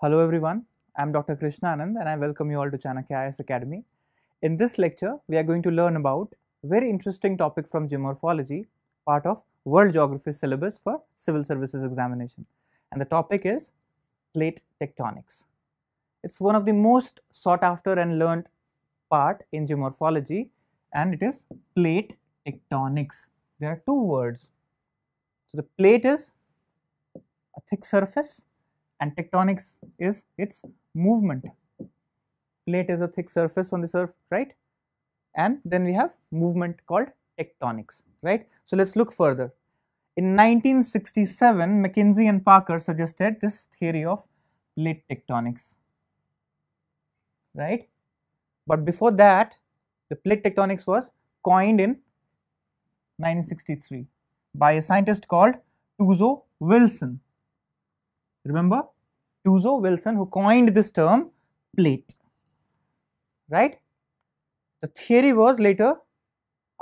Hello everyone, I'm Dr. Krishna Anand and I welcome you all to Chanakya IS Academy. In this lecture, we are going to learn about a very interesting topic from geomorphology, part of World Geography syllabus for Civil Services examination. And the topic is plate tectonics. It's one of the most sought after and learned part in geomorphology and it is plate tectonics. There are two words. So the plate is a thick surface and tectonics is its movement. Plate is a thick surface on the earth, right? And then we have movement called tectonics, right? So let's look further. In 1967, McKinsey and Parker suggested this theory of plate tectonics, right? But before that, the plate tectonics was coined in 1963 by a scientist called Tuzo Wilson Remember Tuzo Wilson who coined this term plate, right? The theory was later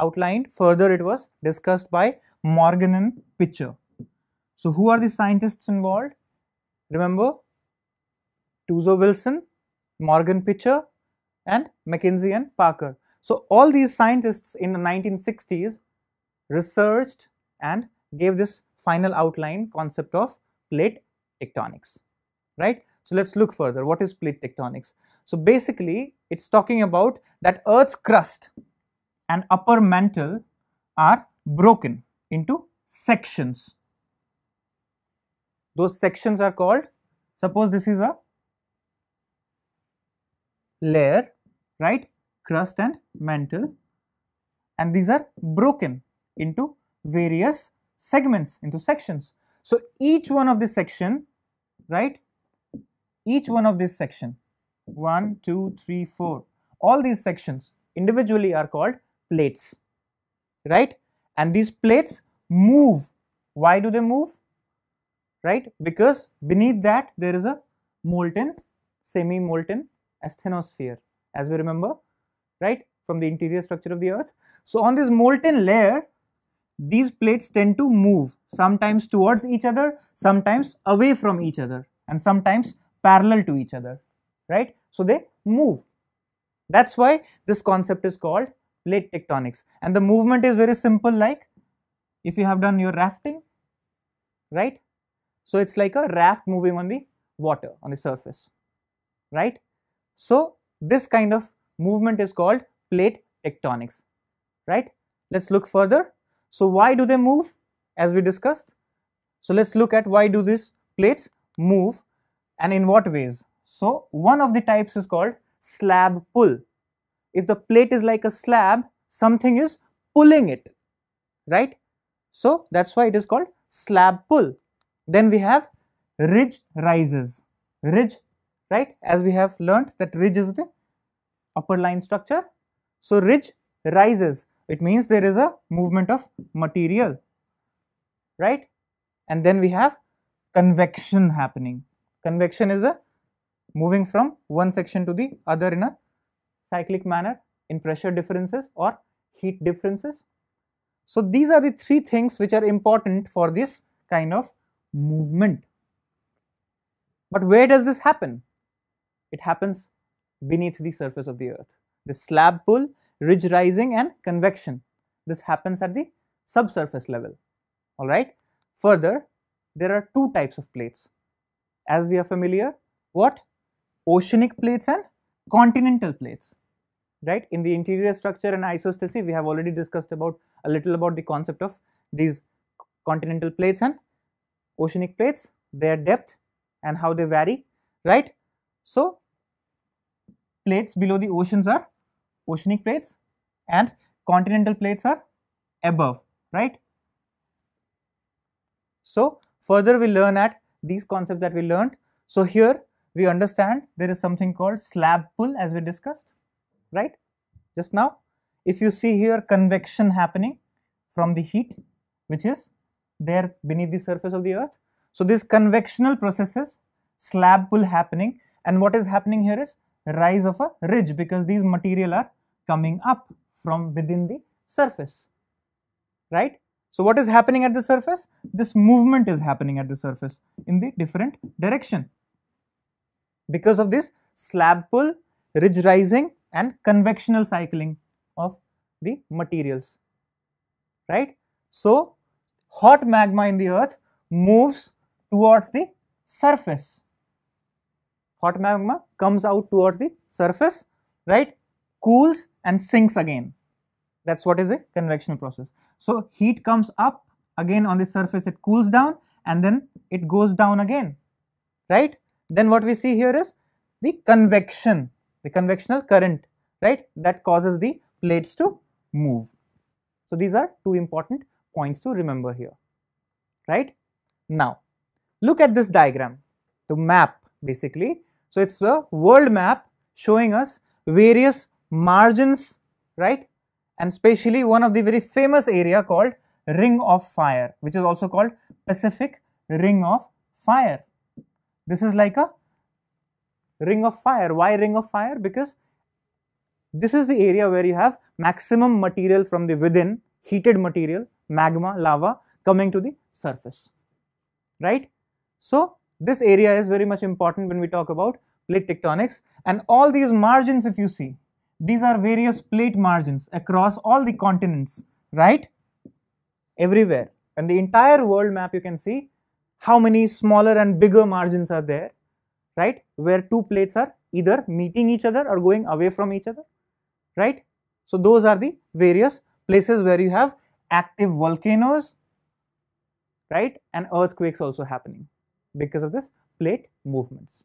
outlined, further it was discussed by Morgan and Pitcher. So, who are the scientists involved? Remember Tuzo Wilson, Morgan Pitcher and Mackenzie and Parker. So, all these scientists in the 1960s researched and gave this final outline concept of plate tectonics, right? So let's look further. What is plate tectonics? So basically, it's talking about that Earth's crust and upper mantle are broken into sections. Those sections are called, suppose this is a layer, right? Crust and mantle, and these are broken into various segments, into sections. So each one of this section, right? Each one of this section, 1, 2, 3, 4, all these sections individually are called plates, right? And these plates move. Why do they move? Right? Because beneath that there is a molten, semi-molten asthenosphere as we remember, right? From the interior structure of the earth. So on this molten layer, these plates tend to move sometimes towards each other, sometimes away from each other and sometimes parallel to each other, right? So they move. That's why this concept is called plate tectonics and the movement is very simple like if you have done your rafting, right? So it's like a raft moving on the water, on the surface, right? So this kind of movement is called plate tectonics, right? Let's look further so why do they move as we discussed? So let's look at why do these plates move and in what ways. So one of the types is called slab pull. If the plate is like a slab, something is pulling it, right? So that's why it is called slab pull. Then we have ridge rises, ridge, right? As we have learnt that ridge is the upper line structure. So ridge rises. It means there is a movement of material, right? And then we have convection happening. Convection is a moving from one section to the other in a cyclic manner in pressure differences or heat differences. So, these are the three things which are important for this kind of movement. But where does this happen? It happens beneath the surface of the earth. The slab pull ridge rising and convection. This happens at the subsurface level. All right. Further, there are two types of plates. As we are familiar, what? Oceanic plates and continental plates. Right. In the interior structure and isostasy, we have already discussed about a little about the concept of these continental plates and oceanic plates, their depth and how they vary. Right. So, plates below the oceans are oceanic plates and continental plates are above, right. So, further we learn at these concepts that we learned. So, here we understand there is something called slab pull as we discussed, right, just now. If you see here convection happening from the heat which is there beneath the surface of the earth. So, this convectional processes slab pull happening and what is happening here is rise of a ridge because these material are coming up from within the surface, right? So what is happening at the surface? This movement is happening at the surface in the different direction because of this slab pull, ridge rising and convectional cycling of the materials, right? So hot magma in the earth moves towards the surface. Hot magma comes out towards the surface, right? cools and sinks again. That's what is a convection process. So heat comes up again on the surface, it cools down and then it goes down again, right? Then what we see here is the convection, the convectional current, right? That causes the plates to move. So these are two important points to remember here, right? Now, look at this diagram, the map basically. So it's a world map showing us various margins, right? And especially one of the very famous area called Ring of Fire, which is also called Pacific Ring of Fire. This is like a ring of fire. Why ring of fire? Because this is the area where you have maximum material from the within, heated material, magma, lava coming to the surface, right? So, this area is very much important when we talk about plate tectonics and all these margins if you see, these are various plate margins across all the continents, right? Everywhere. And the entire world map you can see how many smaller and bigger margins are there, right? Where two plates are either meeting each other or going away from each other, right? So, those are the various places where you have active volcanoes, right? And earthquakes also happening because of this plate movements,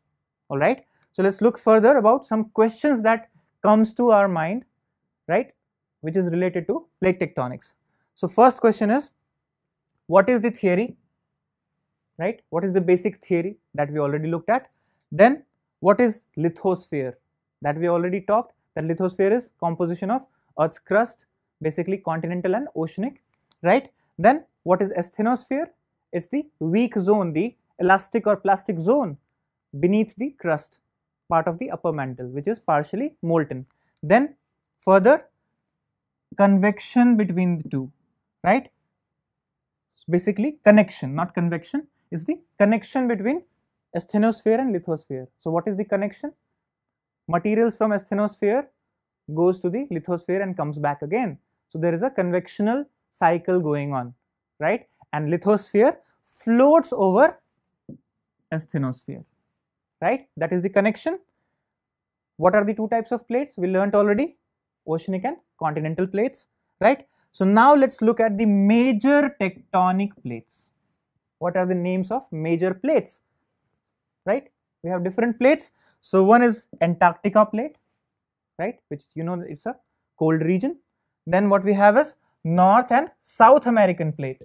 all right? So, let's look further about some questions that comes to our mind, right, which is related to plate tectonics. So, first question is what is the theory, right, what is the basic theory that we already looked at, then what is lithosphere that we already talked that lithosphere is composition of earth's crust basically continental and oceanic, right. Then what is asthenosphere? It's the weak zone, the elastic or plastic zone beneath the crust part of the upper mantle which is partially molten. Then further convection between the two, right. So basically connection not convection is the connection between asthenosphere and lithosphere. So what is the connection? Materials from asthenosphere goes to the lithosphere and comes back again. So there is a convectional cycle going on, right. And lithosphere floats over asthenosphere right that is the connection what are the two types of plates we learnt already oceanic and continental plates right so now let's look at the major tectonic plates what are the names of major plates right we have different plates so one is antarctica plate right which you know it's a cold region then what we have is north and south american plate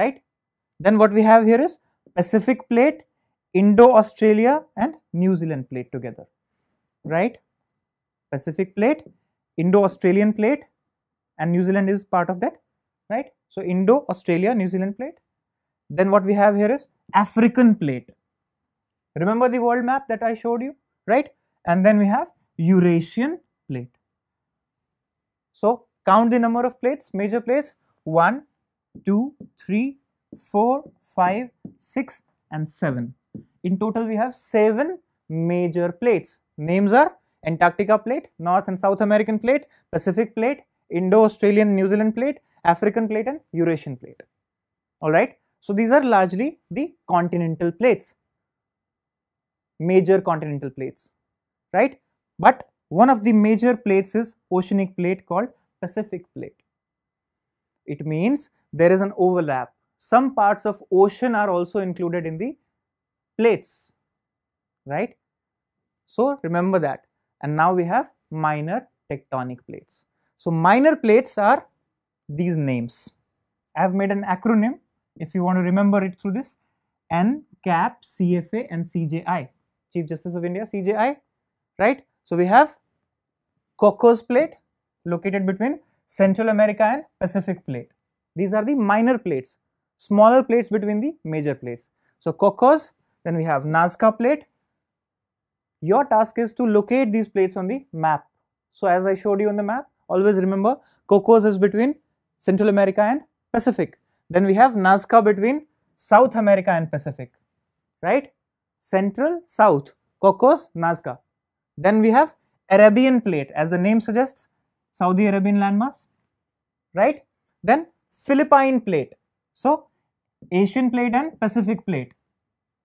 right then what we have here is pacific plate Indo-Australia and New Zealand plate together, right? Pacific plate, Indo-Australian plate and New Zealand is part of that, right? So, Indo-Australia, New Zealand plate. Then what we have here is African plate. Remember the world map that I showed you, right? And then we have Eurasian plate. So, count the number of plates, major plates 1, 2, 3, 4, 5, 6 and 7. In total, we have seven major plates. Names are Antarctica plate, North and South American plate, Pacific plate, Indo-Australian New Zealand plate, African plate and Eurasian plate. Alright, so these are largely the continental plates, major continental plates, right? But one of the major plates is oceanic plate called Pacific plate. It means there is an overlap. Some parts of ocean are also included in the plates right. So, remember that and now we have minor tectonic plates. So, minor plates are these names. I have made an acronym if you want to remember it through this N Cap CFA and CJI, Chief Justice of India CJI right. So, we have Cocos plate located between Central America and Pacific plate. These are the minor plates, smaller plates between the major plates. So, Cocos then we have Nazca plate. Your task is to locate these plates on the map. So as I showed you on the map, always remember Cocos is between Central America and Pacific. Then we have Nazca between South America and Pacific, right? Central, South, Cocos, Nazca. Then we have Arabian plate as the name suggests, Saudi Arabian landmass, right? Then Philippine plate. So Asian plate and Pacific plate.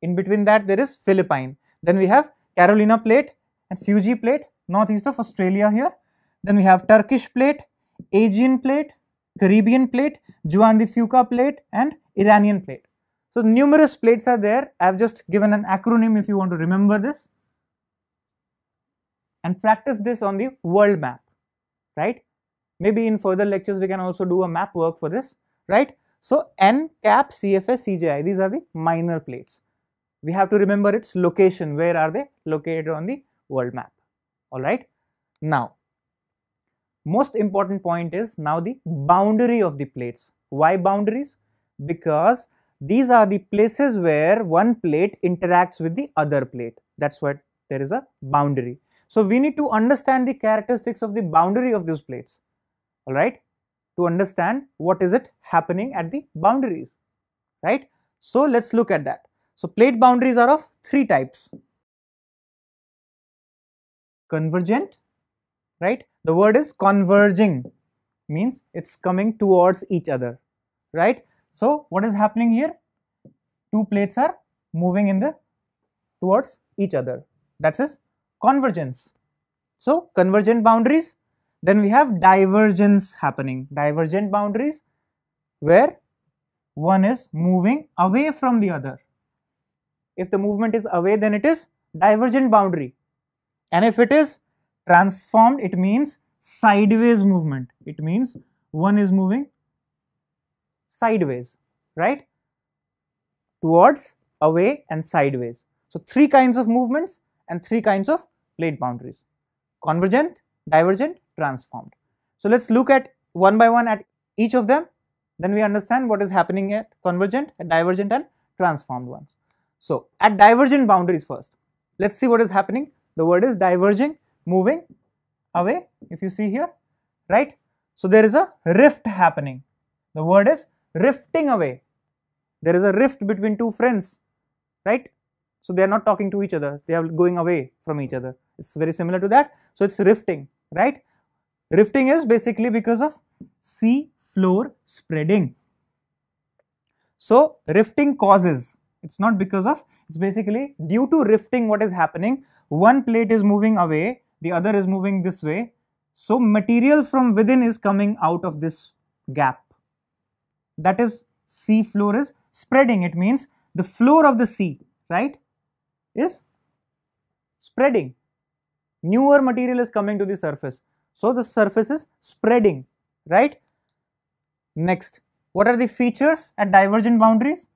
In between that there is Philippine. Then we have Carolina plate and Fuji plate, northeast of Australia here. Then we have Turkish plate, Aegean plate, Caribbean plate, Juan de Fuca plate and Iranian plate. So numerous plates are there. I have just given an acronym if you want to remember this and practice this on the world map, right? Maybe in further lectures we can also do a map work for this, right? So N, CAP, CFS, CJI, these are the minor plates we have to remember its location where are they located on the world map all right now most important point is now the boundary of the plates why boundaries because these are the places where one plate interacts with the other plate that's what there is a boundary so we need to understand the characteristics of the boundary of these plates all right to understand what is it happening at the boundaries right so let's look at that so, plate boundaries are of three types convergent, right? The word is converging, means it is coming towards each other, right? So, what is happening here? Two plates are moving in the towards each other, that is convergence. So, convergent boundaries, then we have divergence happening, divergent boundaries where one is moving away from the other, if the movement is away, then it is divergent boundary. And if it is transformed, it means sideways movement. It means one is moving sideways, right? Towards, away and sideways. So, three kinds of movements and three kinds of plate boundaries. Convergent, divergent, transformed. So, let us look at one by one at each of them. Then we understand what is happening at convergent, divergent and transformed ones. So at divergent boundaries first, let's see what is happening. The word is diverging, moving away, if you see here, right? So there is a rift happening. The word is rifting away. There is a rift between two friends, right? So they are not talking to each other, they are going away from each other. It's very similar to that. So it's rifting, right? Rifting is basically because of sea floor spreading. So rifting causes it's not because of, it's basically due to rifting what is happening. One plate is moving away, the other is moving this way. So material from within is coming out of this gap. That is sea floor is spreading. It means the floor of the sea, right, is spreading. Newer material is coming to the surface. So the surface is spreading, right? Next, what are the features at divergent boundaries?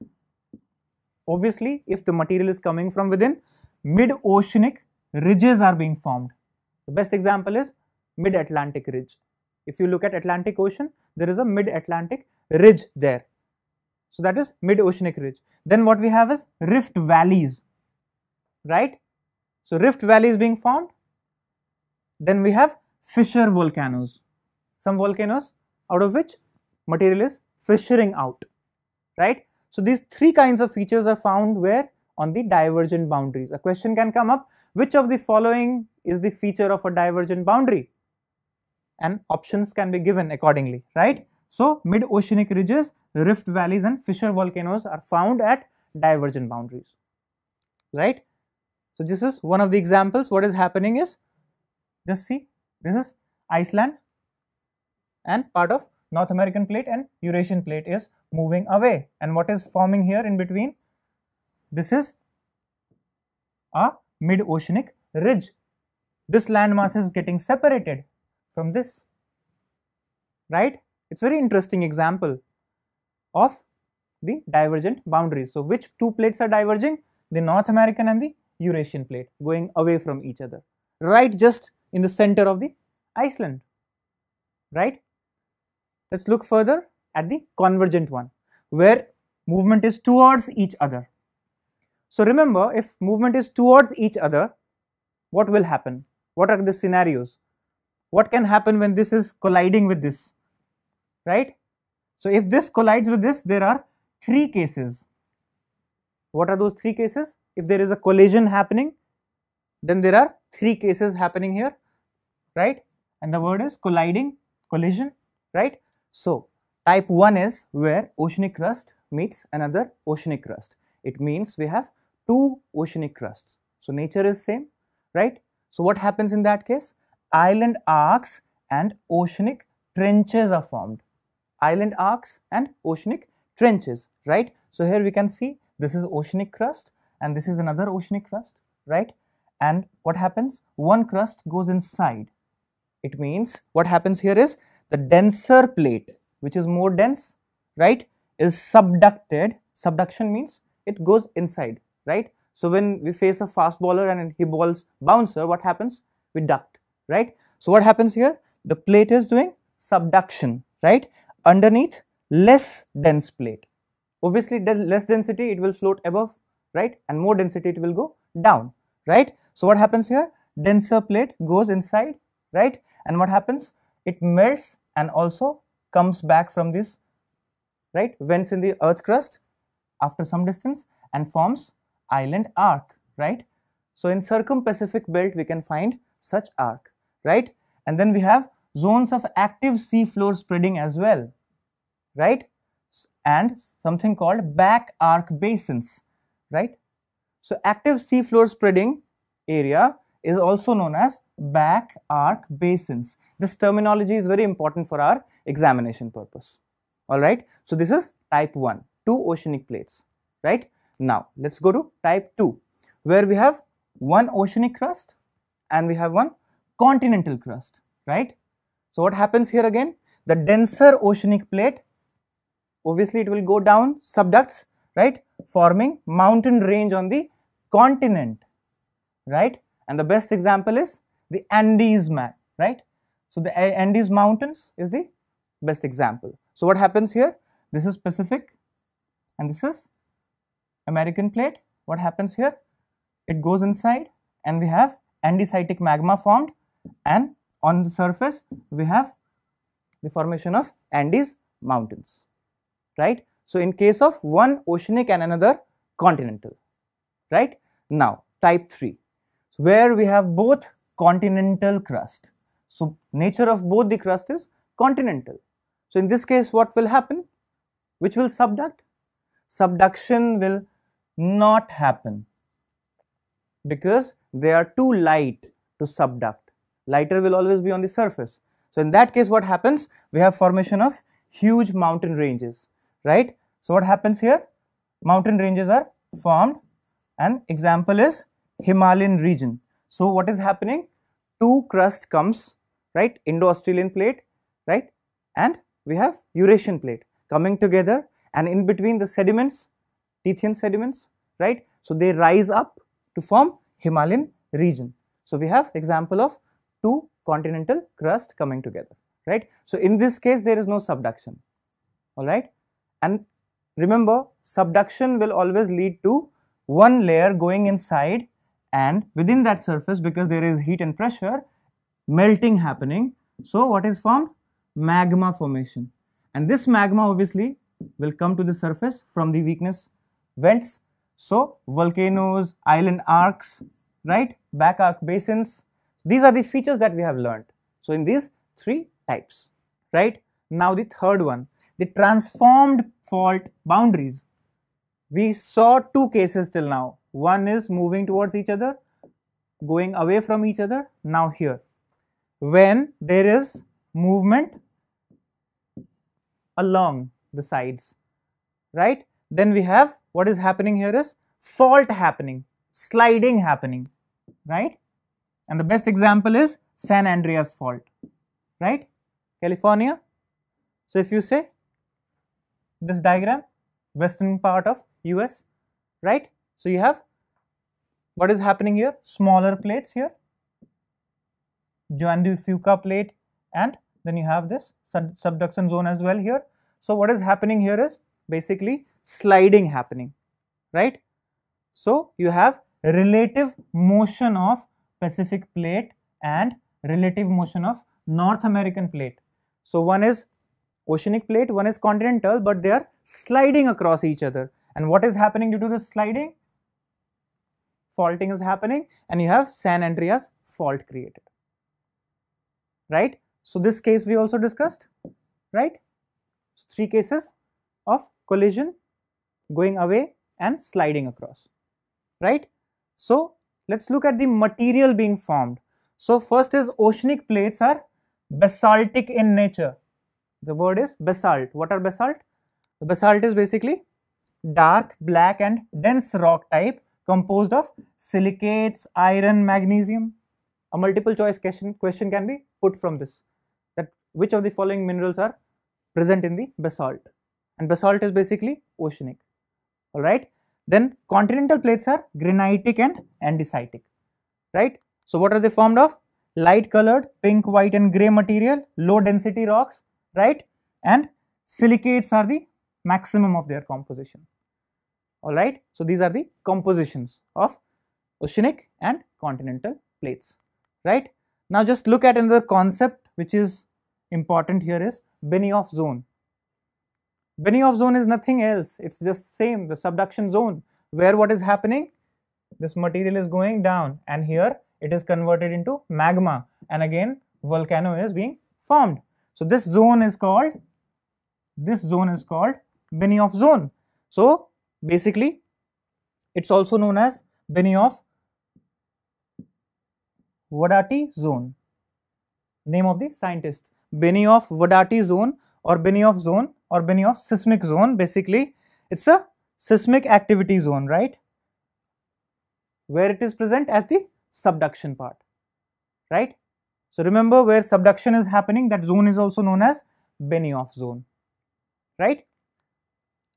Obviously, if the material is coming from within, mid-oceanic ridges are being formed. The best example is mid-Atlantic ridge. If you look at Atlantic Ocean, there is a mid-Atlantic ridge there. So that is mid-oceanic ridge. Then what we have is rift valleys, right? So rift valleys being formed. Then we have fissure volcanoes, some volcanoes out of which material is fissuring out, right? So these three kinds of features are found where? On the divergent boundaries. A question can come up, which of the following is the feature of a divergent boundary? And options can be given accordingly, right? So mid-oceanic ridges, rift valleys and fissure volcanoes are found at divergent boundaries, right? So this is one of the examples. What is happening is, just see, this is Iceland and part of North American plate and Eurasian plate is moving away. And what is forming here in between? This is a mid-oceanic ridge. This landmass is getting separated from this, right? It's very interesting example of the divergent boundaries. So, which two plates are diverging? The North American and the Eurasian plate going away from each other, right just in the center of the Iceland, right? Let us look further at the convergent one where movement is towards each other. So remember if movement is towards each other what will happen? What are the scenarios? What can happen when this is colliding with this? Right? So if this collides with this there are three cases. What are those three cases? If there is a collision happening then there are three cases happening here right and the word is colliding collision right so, type 1 is where oceanic crust meets another oceanic crust. It means we have two oceanic crusts. So, nature is same, right? So, what happens in that case? Island arcs and oceanic trenches are formed. Island arcs and oceanic trenches, right? So, here we can see this is oceanic crust and this is another oceanic crust, right? And what happens? One crust goes inside. It means what happens here is the denser plate which is more dense right is subducted subduction means it goes inside right so when we face a fast bowler and he balls bouncer what happens we duct right so what happens here the plate is doing subduction right underneath less dense plate obviously less density it will float above right and more density it will go down right so what happens here denser plate goes inside right and what happens it melts and also comes back from this right vents in the earth crust after some distance and forms island arc right so in circum-pacific belt we can find such arc right and then we have zones of active seafloor spreading as well right and something called back arc basins right so active seafloor spreading area is also known as back arc basins. This terminology is very important for our examination purpose. Alright, so this is type 1, two oceanic plates, right? Now, let's go to type 2, where we have one oceanic crust and we have one continental crust, right? So, what happens here again? The denser oceanic plate, obviously it will go down, subducts, right? Forming mountain range on the continent, right? And the best example is the Andes man, right? So the Andes mountains is the best example. So what happens here? This is Pacific and this is American plate. What happens here? It goes inside and we have andesitic magma formed and on the surface we have the formation of Andes mountains, right? So in case of one oceanic and another continental, right? Now type 3 where we have both continental crust. So, nature of both the crust is continental. So, in this case what will happen? Which will subduct? Subduction will not happen because they are too light to subduct. Lighter will always be on the surface. So, in that case what happens? We have formation of huge mountain ranges, right? So, what happens here? Mountain ranges are formed. An example is Himalayan region. So what is happening? Two crust comes, right? Indo-Australian plate, right? And we have Eurasian plate coming together and in between the sediments, Tethyan sediments, right? So they rise up to form Himalayan region. So we have example of two continental crust coming together, right? So in this case, there is no subduction, all right? And remember, subduction will always lead to one layer going inside and within that surface because there is heat and pressure melting happening so what is formed magma formation and this magma obviously will come to the surface from the weakness vents so volcanoes island arcs right back arc basins these are the features that we have learned so in these three types right now the third one the transformed fault boundaries we saw two cases till now. One is moving towards each other, going away from each other. Now here, when there is movement along the sides, right? Then we have what is happening here is fault happening, sliding happening, right? And the best example is San Andreas fault, right? California. So if you say this diagram, western part of US, right? So you have what is happening here? Smaller plates here, Joan de Fuca plate and then you have this sub subduction zone as well here. So what is happening here is basically sliding happening, right? So you have relative motion of Pacific plate and relative motion of North American plate. So one is oceanic plate, one is continental, but they are sliding across each other. And what is happening due to this sliding? Faulting is happening and you have San Andreas fault created, right? So this case we also discussed, right? So three cases of collision, going away and sliding across, right? So let's look at the material being formed. So first is oceanic plates are basaltic in nature the word is basalt. What are basalt? The basalt is basically dark, black and dense rock type composed of silicates, iron, magnesium. A multiple choice question, question can be put from this that which of the following minerals are present in the basalt and basalt is basically oceanic. Alright. Then continental plates are granitic and andesitic. Right. So, what are they formed of? Light colored, pink, white and grey material, low density rocks right and silicates are the maximum of their composition all right so these are the compositions of oceanic and continental plates right now just look at another concept which is important here is benioff zone benioff zone is nothing else it's just same the subduction zone where what is happening this material is going down and here it is converted into magma and again volcano is being formed so, this zone is called, this zone is called Benioff zone. So, basically it is also known as Benioff Wadati zone, name of the scientist. Benioff Wadati zone or Benioff zone or Benioff seismic zone basically it is a seismic activity zone right where it is present as the subduction part right so, remember where subduction is happening that zone is also known as Benioff zone, right.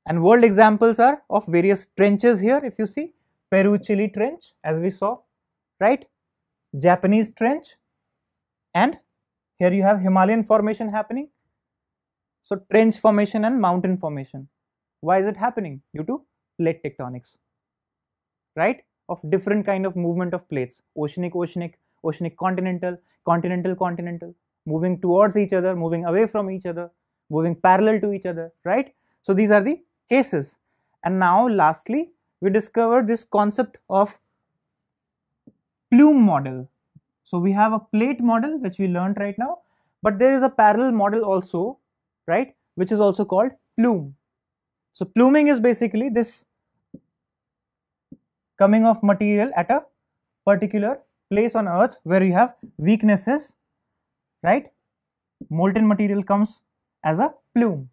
And world examples are of various trenches here if you see Peru Chile trench as we saw, right, Japanese trench and here you have Himalayan formation happening. So, trench formation and mountain formation. Why is it happening? Due to plate tectonics, right, of different kind of movement of plates, oceanic, oceanic, oceanic continental, continental continental, moving towards each other, moving away from each other, moving parallel to each other, right? So, these are the cases. And now, lastly, we discovered this concept of plume model. So, we have a plate model which we learned right now, but there is a parallel model also, right, which is also called plume. So, pluming is basically this coming of material at a particular place on earth where you have weaknesses, right? Molten material comes as a plume,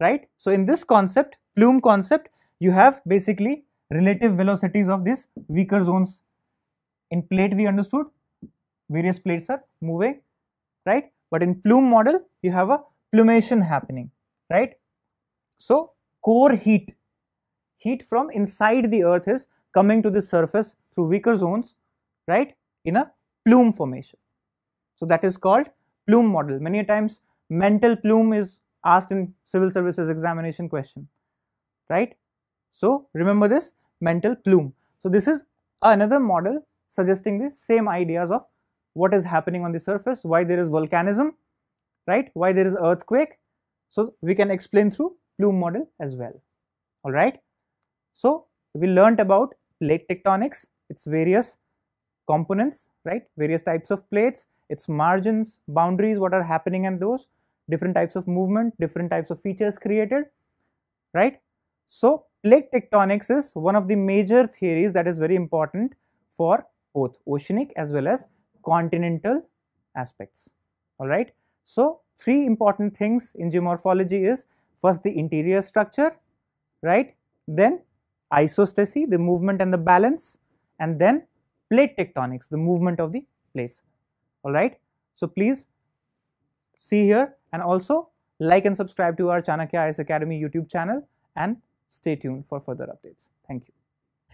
right? So, in this concept, plume concept, you have basically relative velocities of these weaker zones. In plate, we understood various plates are moving, right? But in plume model, you have a plumation happening, right? So, core heat, heat from inside the earth is coming to the surface through weaker zones, right, in a plume formation. So that is called plume model. Many times mental plume is asked in civil services examination question, right? So remember this mental plume. So this is another model suggesting the same ideas of what is happening on the surface, why there is volcanism, right? Why there is earthquake. So we can explain through plume model as well. All right. So we learnt about plate tectonics, its various components, right, various types of plates, its margins, boundaries, what are happening and those, different types of movement, different types of features created, right. So, plate tectonics is one of the major theories that is very important for both oceanic as well as continental aspects, alright. So, three important things in geomorphology is first the interior structure, right, then isostasy, the movement and the balance, and then plate tectonics, the movement of the plates. All right. So, please see here and also like and subscribe to our Chanakya IS Academy YouTube channel and stay tuned for further updates. Thank you.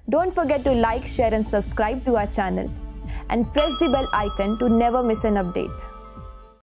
Don't forget to like, share and subscribe to our channel and press the bell icon to never miss an update.